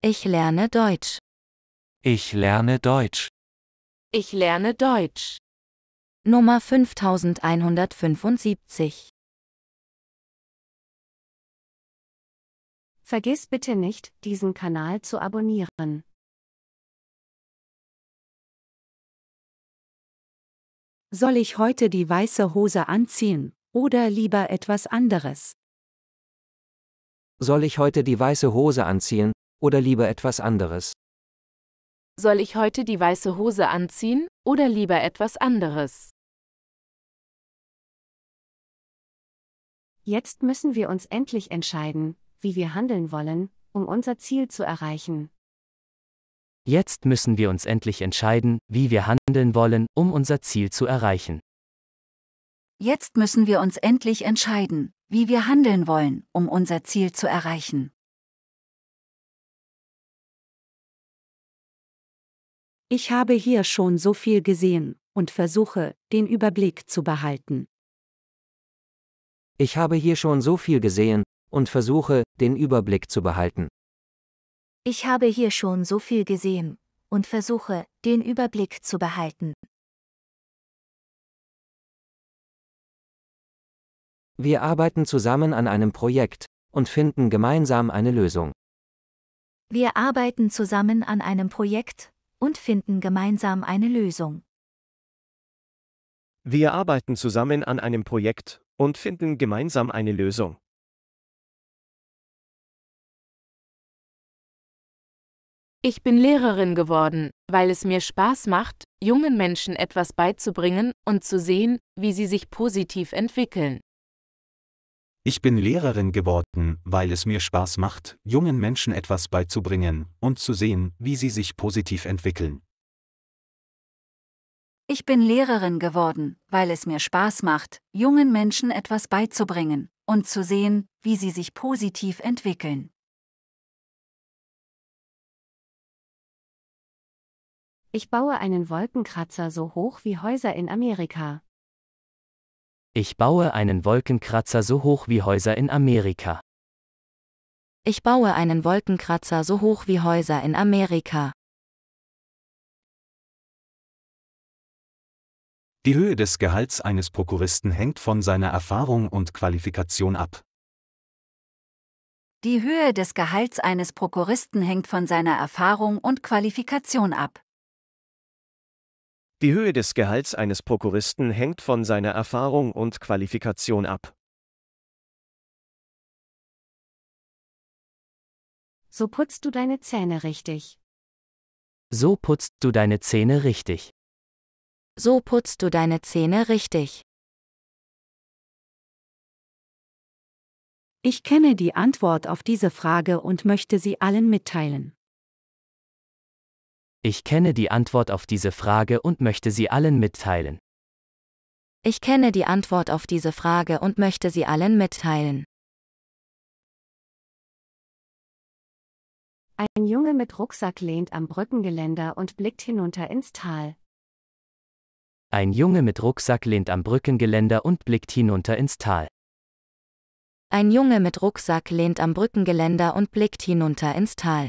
Ich lerne Deutsch. Ich lerne Deutsch. Ich lerne Deutsch. Nummer 5175. Vergiss bitte nicht, diesen Kanal zu abonnieren. Soll ich heute die weiße Hose anziehen oder lieber etwas anderes? Soll ich heute die weiße Hose anziehen oder lieber etwas anderes? Soll ich heute die weiße Hose anziehen oder lieber etwas anderes? Jetzt müssen wir uns endlich entscheiden, wie wir handeln wollen, um unser Ziel zu erreichen. Jetzt müssen wir uns endlich entscheiden, wie wir handeln wollen, um unser Ziel zu erreichen. Jetzt müssen wir uns endlich entscheiden, wie wir handeln wollen, um unser Ziel zu erreichen. Ich habe hier schon so viel gesehen und versuche, den Überblick zu behalten. Ich habe hier schon so viel gesehen und versuche, den Überblick zu behalten. Ich habe hier schon so viel gesehen und versuche, den Überblick zu behalten. Wir arbeiten zusammen an einem Projekt und finden gemeinsam eine Lösung. Wir arbeiten zusammen an einem Projekt und finden gemeinsam eine Lösung. Wir arbeiten zusammen an einem Projekt und finden gemeinsam eine Lösung. Ich bin Lehrerin geworden, weil es mir Spaß macht, jungen Menschen etwas beizubringen und zu sehen, wie sie sich positiv entwickeln. Ich bin Lehrerin geworden, weil es mir Spaß macht, jungen Menschen etwas beizubringen und zu sehen, wie sie sich positiv entwickeln. Ich bin Lehrerin geworden, weil es mir Spaß macht, jungen Menschen etwas beizubringen und zu sehen, wie sie sich positiv entwickeln. Ich baue einen Wolkenkratzer so hoch wie Häuser in Amerika. Ich baue einen Wolkenkratzer so hoch wie Häuser in Amerika. Ich baue einen Wolkenkratzer so hoch wie Häuser in Amerika. Die Höhe des Gehalts eines Prokuristen hängt von seiner Erfahrung und Qualifikation ab. Die Höhe des Gehalts eines Prokuristen hängt von seiner Erfahrung und Qualifikation ab. Die Höhe des Gehalts eines Prokuristen hängt von seiner Erfahrung und Qualifikation ab. So putzt du deine Zähne richtig. So putzt du deine Zähne richtig. So putzt du deine Zähne richtig. Ich kenne die Antwort auf diese Frage und möchte sie allen mitteilen. Ich kenne die Antwort auf diese Frage und möchte sie allen mitteilen. Ich kenne die Antwort auf diese Frage und möchte sie allen mitteilen. Ein Junge mit Rucksack lehnt am Brückengeländer und blickt hinunter ins Tal. Ein Junge mit Rucksack lehnt am Brückengeländer und blickt hinunter ins Tal. Ein Junge mit Rucksack lehnt am Brückengeländer und blickt hinunter ins Tal.